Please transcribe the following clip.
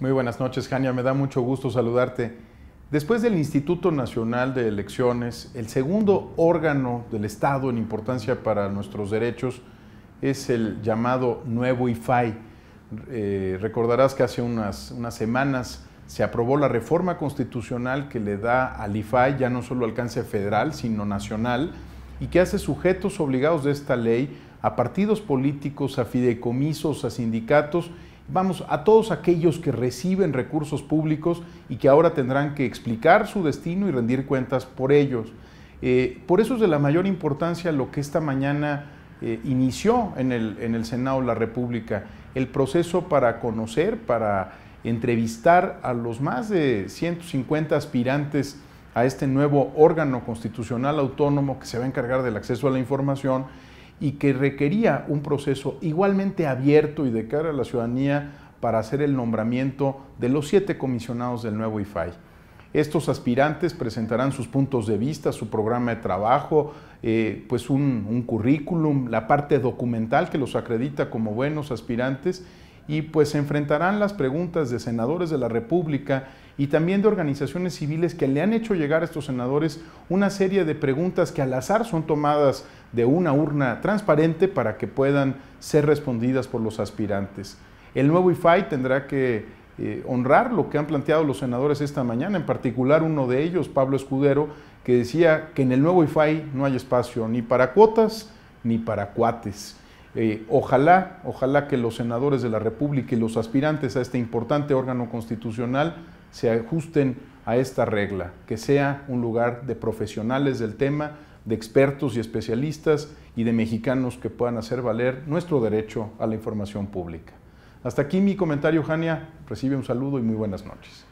Muy buenas noches, Jania. Me da mucho gusto saludarte. Después del Instituto Nacional de Elecciones, el segundo órgano del Estado en importancia para nuestros derechos es el llamado nuevo IFAI. Eh, recordarás que hace unas, unas semanas se aprobó la reforma constitucional que le da al IFAI ya no solo alcance federal, sino nacional, y que hace sujetos obligados de esta ley a partidos políticos, a fideicomisos, a sindicatos vamos, a todos aquellos que reciben recursos públicos y que ahora tendrán que explicar su destino y rendir cuentas por ellos. Eh, por eso es de la mayor importancia lo que esta mañana eh, inició en el, en el Senado de la República, el proceso para conocer, para entrevistar a los más de 150 aspirantes a este nuevo órgano constitucional autónomo que se va a encargar del acceso a la información y que requería un proceso igualmente abierto y de cara a la ciudadanía para hacer el nombramiento de los siete comisionados del nuevo IFAI. Estos aspirantes presentarán sus puntos de vista, su programa de trabajo, eh, pues un, un currículum, la parte documental que los acredita como buenos aspirantes y pues se enfrentarán las preguntas de senadores de la República y también de organizaciones civiles que le han hecho llegar a estos senadores una serie de preguntas que al azar son tomadas de una urna transparente para que puedan ser respondidas por los aspirantes. El nuevo IFAI tendrá que eh, honrar lo que han planteado los senadores esta mañana, en particular uno de ellos, Pablo Escudero, que decía que en el nuevo IFAI no hay espacio ni para cuotas ni para cuates. Eh, ojalá, ojalá que los senadores de la República y los aspirantes a este importante órgano constitucional se ajusten a esta regla, que sea un lugar de profesionales del tema, de expertos y especialistas y de mexicanos que puedan hacer valer nuestro derecho a la información pública. Hasta aquí mi comentario, Jania. Recibe un saludo y muy buenas noches.